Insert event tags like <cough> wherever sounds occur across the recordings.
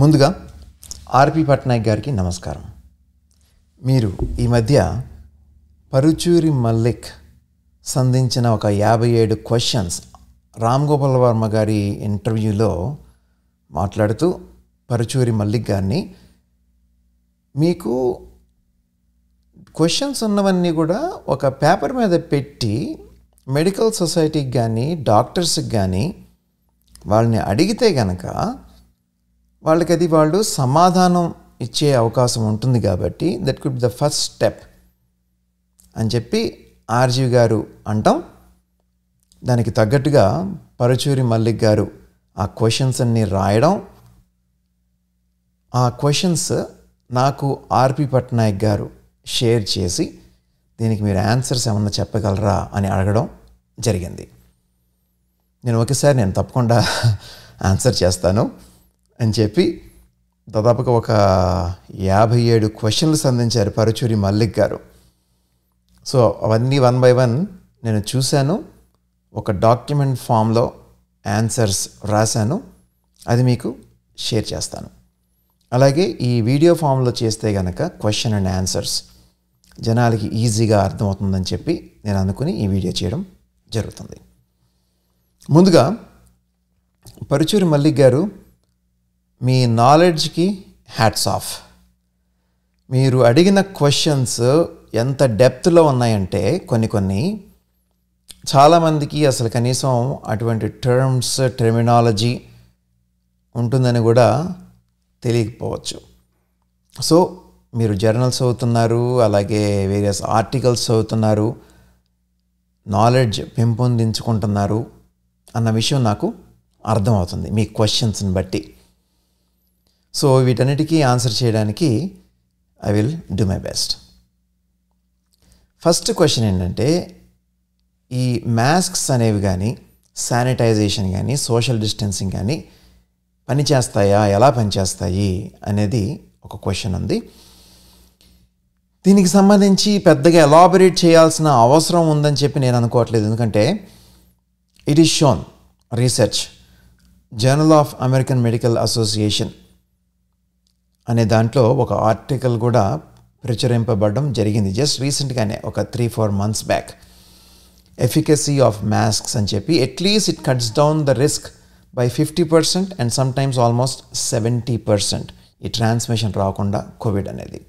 ముందుగా ఆర్పి పట్నాయక్ గారికి నమస్కారం మీరు ఈ మధ్య పరుచూరి మల్లిక్ సంధించిన ఒక యాభై ఏడు క్వశ్చన్స్ రామ్ గోపాల్ వర్మ గారి ఇంటర్వ్యూలో మాట్లాడుతూ పరుచూరి మల్లిక్ గారిని మీకు క్వశ్చన్స్ ఉన్నవన్నీ కూడా ఒక పేపర్ మీద పెట్టి మెడికల్ సొసైటీకి కానీ డాక్టర్స్కి కానీ వాళ్ళని అడిగితే కనుక వాళ్ళకి అది వాళ్ళు సమాధానం ఇచ్చే అవకాశం ఉంటుంది కాబట్టి that could the first step అని చెప్పి ఆర్జీవి గారు అంటాం దానికి తగ్గట్టుగా పరచూరి మల్లిక్ గారు ఆ క్వశ్చన్స్ అన్నీ రాయడం ఆ క్వశ్చన్స్ నాకు ఆర్పి పట్నాయక్ గారు షేర్ చేసి దీనికి మీరు ఆన్సర్స్ ఏమన్నా చెప్పగలరా అని అడగడం జరిగింది నేను ఒకసారి నేను తప్పకుండా ఆన్సర్ <laughs> చేస్తాను అని చెప్పి దాదాపుగా ఒక యాభై ఏడు క్వశ్చన్లు సంధించారు పరుచూరి మల్లిక్ గారు సో అవన్నీ వన్ బై వన్ నేను చూశాను ఒక డాక్యుమెంట్ ఫామ్లో ఆన్సర్స్ రాశాను అది మీకు షేర్ చేస్తాను అలాగే ఈ వీడియో ఫామ్లో చేస్తే కనుక క్వశ్చన్ అండ్ ఆన్సర్స్ జనాలకి ఈజీగా అర్థమవుతుందని చెప్పి నేను అనుకుని ఈ వీడియో చేయడం జరుగుతుంది ముందుగా పరుచూరి మల్లిక్ గారు మీ నాలెడ్జ్కి హ్యాట్స్ ఆఫ్ మీరు అడిగిన క్వశ్చన్స్ ఎంత డెప్త్లో ఉన్నాయంటే కొన్ని కొన్ని చాలామందికి అసలు కనీసం అటువంటి టర్మ్స్ టెర్మినాలజీ ఉంటుందని కూడా తెలియకపోవచ్చు సో మీరు జర్నల్స్ చదువుతున్నారు అలాగే వేరియస్ ఆర్టికల్స్ చదువుతున్నారు నాలెడ్జ్ పెంపొందించుకుంటున్నారు అన్న విషయం నాకు అర్థమవుతుంది మీ క్వశ్చన్స్ని బట్టి సో వీటన్నిటికీ ఆన్సర్ చేయడానికి I will do my best first question ఏంటంటే ఈ మాస్క్స్ అనేవి కానీ శానిటైజేషన్ కానీ సోషల్ డిస్టెన్సింగ్ కానీ పనిచేస్తాయా ఎలా పనిచేస్తాయి అనేది ఒక క్వశ్చన్ ఉంది దీనికి సంబంధించి పెద్దగా ఎలాబరేట్ చేయాల్సిన అవసరం ఉందని చెప్పి నేను అనుకోవట్లేదు ఎందుకంటే it is shown research Journal of American Medical Association అనే దాంట్లో ఒక ఆర్టికల్ కూడా ప్రచురింపబడడం జరిగింది జస్ట్ రీసెంట్గానే ఒక three four months back efficacy of masks అని చెప్పి at least it cuts down the risk by fifty percent and sometimes almost seventy percent ఈ ట్రాన్స్మిషన్ రాకుండా కోవిడ్ అనేది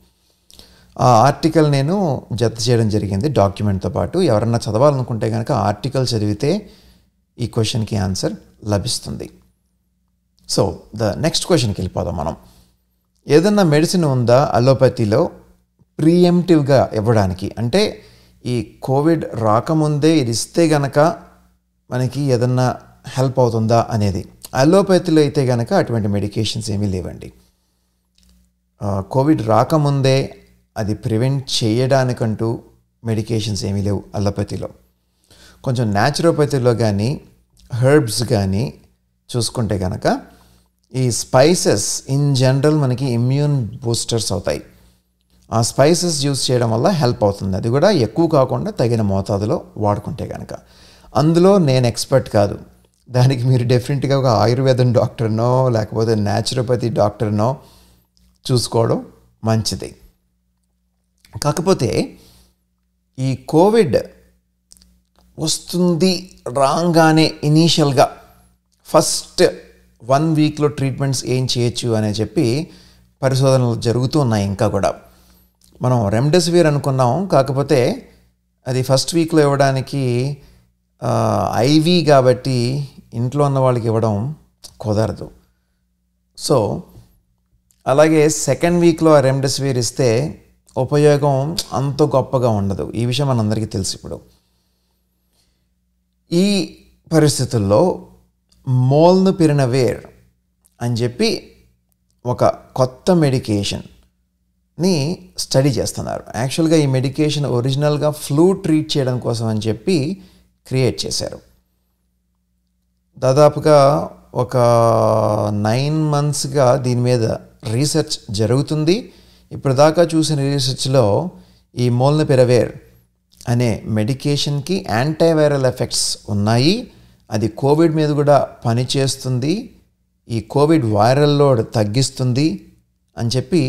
ఆ ఆర్టికల్ నేను జత చేయడం జరిగింది డాక్యుమెంట్తో పాటు ఎవరన్నా చదవాలనుకుంటే కనుక ఆర్టికల్ చదివితే ఈ క్వశ్చన్కి ఆన్సర్ లభిస్తుంది సో ద నెక్స్ట్ క్వశ్చన్కి వెళ్ళిపోదాం మనం ఏదన్నా మెడిసిన్ ఉందా అలోపతిలో ప్రియంటివ్గా ఇవ్వడానికి అంటే ఈ కోవిడ్ రాకముందే ఇది ఇస్తే గనక మనకి ఏదన్నా హెల్ప్ అవుతుందా అనేది అలోపతిలో అయితే గనక అటువంటి మెడికేషన్స్ ఏమీ లేవండి కోవిడ్ రాకముందే అది ప్రివెంట్ చేయడానికంటూ మెడికేషన్స్ ఏమీ లేవు అలోపతిలో కొంచెం న్యాచురోపతిలో కానీ హెర్బ్స్ కానీ చూసుకుంటే కనుక ఈ స్పైసెస్ ఇన్ జనరల్ మనకి ఇమ్యూన్ బూస్టర్స్ అవుతాయి ఆ స్పైసెస్ యూస్ చేయడం వల్ల హెల్ప్ అవుతుంది అది కూడా ఎక్కువ కాకుండా తగిన మోతాదులో వాడుకుంటే కనుక అందులో నేను ఎక్స్పర్ట్ కాదు దానికి మీరు డెఫినెట్గా ఒక ఆయుర్వేదం డాక్టర్నో లేకపోతే న్యాచురోపతి డాక్టర్నో చూసుకోవడం మంచిది కాకపోతే ఈ కోవిడ్ వస్తుంది రాగానే ఇనీషియల్గా ఫస్ట్ వన్ వీక్లో ట్రీట్మెంట్స్ ఏం చేయొచ్చు అని చెప్పి పరిశోధనలు జరుగుతూ ఉన్నాయి ఇంకా కూడా మనం రెమ్డెసివిర్ అనుకున్నాం కాకపోతే అది ఫస్ట్ వీక్లో ఇవ్వడానికి ఐవి కాబట్టి ఇంట్లో ఉన్న వాళ్ళకి ఇవ్వడం కుదరదు సో అలాగే సెకండ్ వీక్లో ఆ రెమ్డెసివిర్ ఇస్తే ఉపయోగం అంత గొప్పగా ఉండదు ఈ విషయం మనందరికీ తెలిసి ఇప్పుడు ఈ పరిస్థితుల్లో మోల్ను పిరినవేర్ అని చెప్పి ఒక కొత్త మెడికేషన్ని స్టడీ చేస్తున్నారు యాక్చువల్గా ఈ మెడికేషన్ ఒరిజినల్గా ఫ్లూ ట్రీట్ చేయడం కోసం అని చెప్పి క్రియేట్ చేశారు దాదాపుగా ఒక నైన్ మంత్స్గా దీని మీద రీసెర్చ్ జరుగుతుంది ఇప్పటిదాకా చూసిన రీసెర్చ్లో ఈ మోల్ని పిరవేర్ అనే మెడికేషన్కి యాంటీవైరల్ ఎఫెక్ట్స్ ఉన్నాయి అది కోవిడ్ మీద కూడా పనిచేస్తుంది ఈ కోవిడ్ వైరల్ లోడ్ తగ్గిస్తుంది అని చెప్పి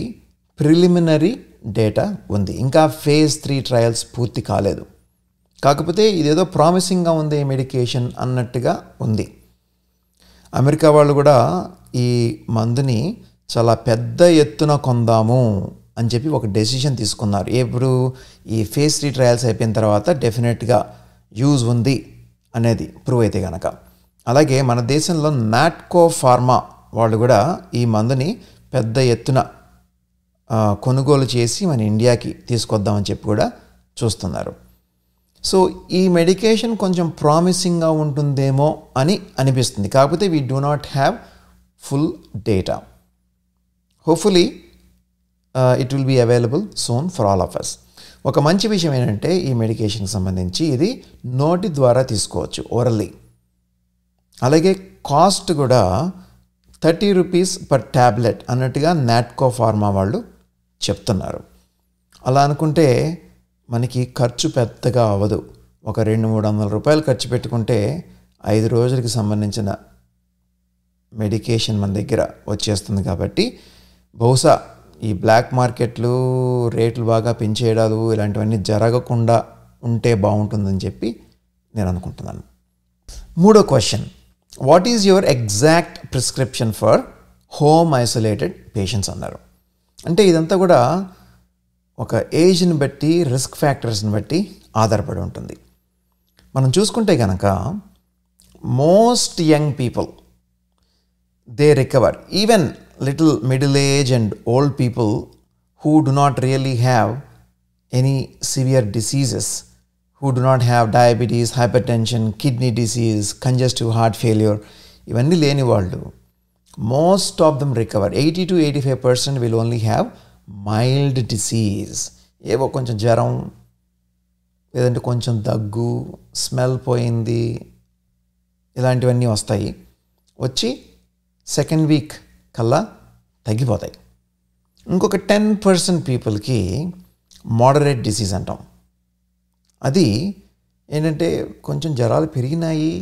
ప్రిలిమినరీ డేటా ఉంది ఇంకా ఫేజ్ త్రీ ట్రయల్స్ పూర్తి కాలేదు కాకపోతే ఇదేదో ప్రామిసింగ్గా ఉంది మెడికేషన్ అన్నట్టుగా ఉంది అమెరికా వాళ్ళు కూడా ఈ మందుని చాలా పెద్ద ఎత్తున కొందాము అని చెప్పి ఒక డెసిషన్ తీసుకున్నారు ఇప్పుడు ఈ ఫేజ్ త్రీ ట్రయల్స్ అయిపోయిన తర్వాత డెఫినెట్గా యూజ్ ఉంది అనేది ప్రూవ్ అయితే కనుక అలాగే మన దేశంలో నాట్కో ఫార్మా వాళ్ళు కూడా ఈ మందుని పెద్ద ఎత్తున కొనుగోలు చేసి మన ఇండియాకి తీసుకొద్దామని చెప్పి కూడా చూస్తున్నారు సో ఈ మెడికేషన్ కొంచెం ప్రామిసింగ్గా ఉంటుందేమో అని అనిపిస్తుంది కాకపోతే we do not have full data hopefully it will be available soon for all of us ఒక మంచి విషయం ఏంటంటే ఈ మెడికేషన్కి సంబంధించి ఇది నోటి ద్వారా తీసుకోవచ్చు ఓరల్లీ అలాగే కాస్ట్ కూడా థర్టీ రూపీస్ పర్ ట్యాబ్లెట్ అన్నట్టుగా నాట్కో ఫార్మా వాళ్ళు చెప్తున్నారు అలా అనుకుంటే మనకి ఖర్చు పెద్దగా అవ్వదు ఒక రెండు మూడు వందల రూపాయలు ఖర్చు పెట్టుకుంటే ఐదు రోజులకి సంబంధించిన మెడికేషన్ మన దగ్గర వచ్చేస్తుంది కాబట్టి బహుశా ఈ బ్లాక్ మార్కెట్లు రేట్లు బాగా పెంచేయడాలు ఇలాంటివన్నీ జరగకుండా ఉంటే బాగుంటుందని చెప్పి నేను అనుకుంటున్నాను మూడో question what is your exact prescription for home isolated patients అన్నారు అంటే ఇదంతా కూడా ఒక ఏజ్ని బట్టి రిస్క్ ఫ్యాక్టర్స్ని బట్టి ఆధారపడి ఉంటుంది మనం చూసుకుంటే కనుక most young people they recover even little middle age and old people who do not really have any severe diseases who do not have diabetes hypertension kidney disease congestive heart failure even the leni do. most of them recover 80 to 85 percent will only have mild disease evo koncham jaram ledante koncham daggu smell poyindi ilantivanni vastayi వచ్చి second week. కల్లా తగ్గిపోతాయి ఇంకొక ten percent పీపుల్కి moderate disease అంటాం అది ఏంటంటే కొంచెం జ్వరాలు పెరిగినాయి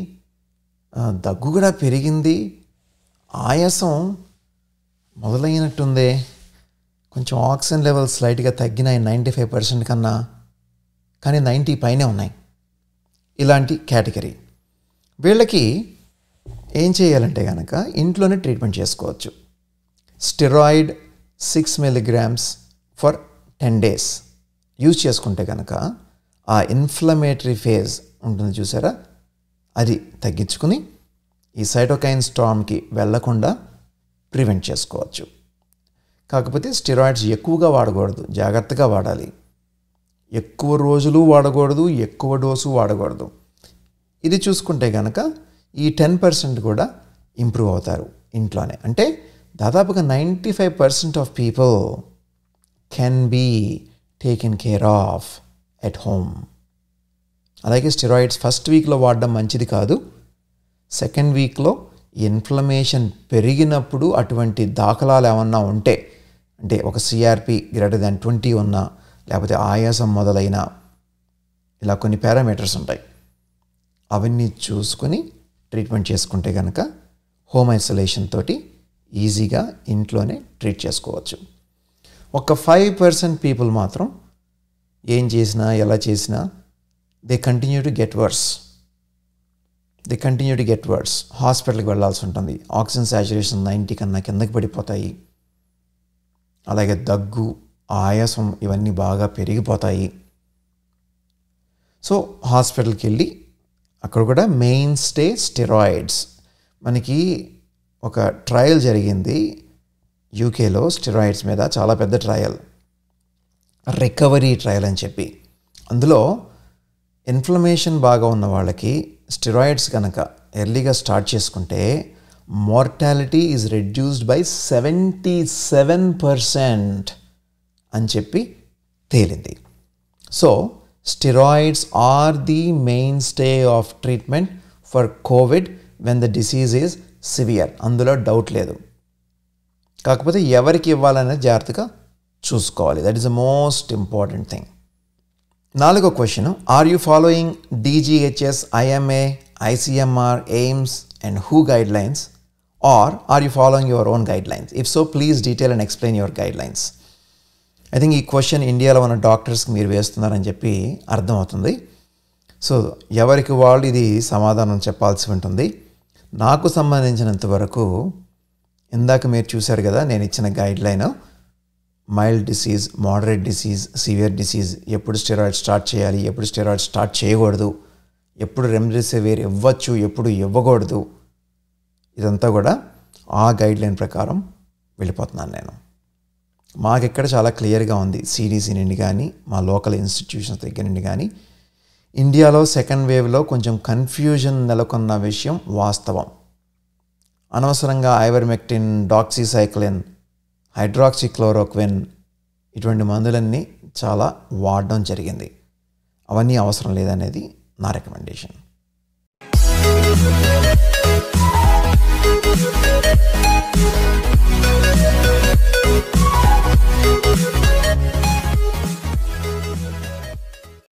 దగ్గు కూడా పెరిగింది ఆయాసం మొదలైనట్టుందే కొంచెం ఆక్సిజన్ లెవెల్స్ లైట్గా తగ్గినాయి నైంటీ ఫైవ్ పర్సెంట్ కన్నా కానీ నైంటీ పైనే ఉన్నాయి ఇలాంటి కేటగిరీ వీళ్ళకి ఏం చేయాలంటే కనుక ఇంట్లోనే ట్రీట్మెంట్ చేసుకోవచ్చు steroid six milligrams for ten days use చేసుకుంటే కనుక ఆ ఇన్ఫ్లమేటరీ ఫేజ్ ఉంటుంది చూసారా అది తగ్గించుకుని ఈ సైటోకైన్ స్టామ్కి వెళ్లకుండా ప్రివెంట్ చేసుకోవచ్చు కాకపోతే స్టెరాయిడ్స్ ఎక్కువగా వాడకూడదు జాగ్రత్తగా వాడాలి ఎక్కువ రోజులు వాడకూడదు ఎక్కువ డోసు వాడకూడదు ఇది చూసుకుంటే కనుక ఈ టెన్ పర్సెంట్ కూడా ఇంప్రూవ్ అవుతారు ఇంట్లోనే అంటే దాదాపుగా ninety five percent of people can be taken care of at home అలాగే స్టెరాయిడ్స్ ఫస్ట్ వీక్లో వాడడం మంచిది కాదు సెకండ్ వీక్లో ఇన్ఫ్లమేషన్ పెరిగినప్పుడు అటువంటి దాఖలాలు ఏమన్నా ఉంటే అంటే ఒక సిఆర్పి గ్రేటర్ దాన్ ట్వంటీ ఉన్నా లేకపోతే ఆయాసం మొదలైన ఇలా కొన్ని పారామీటర్స్ ఉంటాయి అవన్నీ చూసుకొని ట్రీట్మెంట్ చేసుకుంటే కనుక హోమ్ ఐసోలేషన్ తోటి ఈజీగా ఇంట్లోనే ట్రీట్ చేసుకోవచ్చు ఒక ఫైవ్ పర్సెంట్ పీపుల్ మాత్రం ఏం చేసినా ఎలా చేసినా they continue to get worse they continue to get worse హాస్పిటల్కి వెళ్ళాల్సి ఉంటుంది ఆక్సిజన్ సాచురేషన్ నైంటీ కన్నా కిందకి పడిపోతాయి అలాగే దగ్గు ఆయాసం ఇవన్నీ బాగా పెరిగిపోతాయి సో హాస్పిటల్కి వెళ్ళి అక్కడ కూడా మెయిన్ స్టే స్టెరాయిడ్స్ మనకి ఒక ట్రయల్ జరిగింది యూకేలో స్టెరాయిడ్స్ మీద చాలా పెద్ద ట్రయల్ రికవరీ ట్రయల్ అని చెప్పి అందులో ఇన్ఫ్లమేషన్ బాగా ఉన్న వాళ్ళకి స్టెరాయిడ్స్ కనుక ఎర్లీగా స్టార్ట్ చేసుకుంటే mortality is reduced by seventy seven percent అని చెప్పి తేలింది so steroids are the mainstay of treatment for Covid when the disease is severe అందులో డౌట్ లేదు కాకపోతే ఎవరికి ఇవ్వాలనేది జాగ్రత్తగా చూసుకోవాలి that is the most important thing నాలుగో question are you following DGHS IMA ICMR AIIMS and హూ guidelines are are you following your own guidelines if so please detail and explain your guide guidelines I think ఈ question ఇండియాలో ఉన్న డాక్టర్స్కి మీరు వేస్తున్నారని చెప్పి అర్థమవుతుంది so ఎవరికి వాళ్ళు ఇది సమాధానం చెప్పాల్సి ఉంటుంది నాకు సంబంధించినంత వరకు ఇందాక మీరు చూశారు కదా నేను ఇచ్చిన line mild disease moderate disease severe disease ఎప్పుడు స్టెరాయిడ్ స్టార్ట్ చేయాలి ఎప్పుడు స్టెరాయిడ్ స్టార్ట్ చేయకూడదు ఎప్పుడు రెమ్డెసివిర్ ఇవ్వచ్చు ఎప్పుడు ఇవ్వకూడదు ఇదంతా కూడా ఆ గైడ్లైన్ ప్రకారం వెళ్ళిపోతున్నాను నేను మాకు ఇక్కడ చాలా క్లియర్గా ఉంది సిడీసీ నుండి కానీ మా లోకల్ ఇన్స్టిట్యూషన్స్ దగ్గర నుండి కానీ ఇండియాలో సెకండ్ వేవ్లో కొంచెం కన్ఫ్యూజన్ నెలకొన్న విషయం వాస్తవం అనవసరంగా ఐవర్మెక్టిన్ డాక్సీసైక్లిన్ హైడ్రాక్సిక్లోరోక్విన్ ఇటువంటి మందులన్నీ చాలా వాడడం జరిగింది అవన్నీ అవసరం లేదనేది నా రికమెండేషన్ Thank you. Thank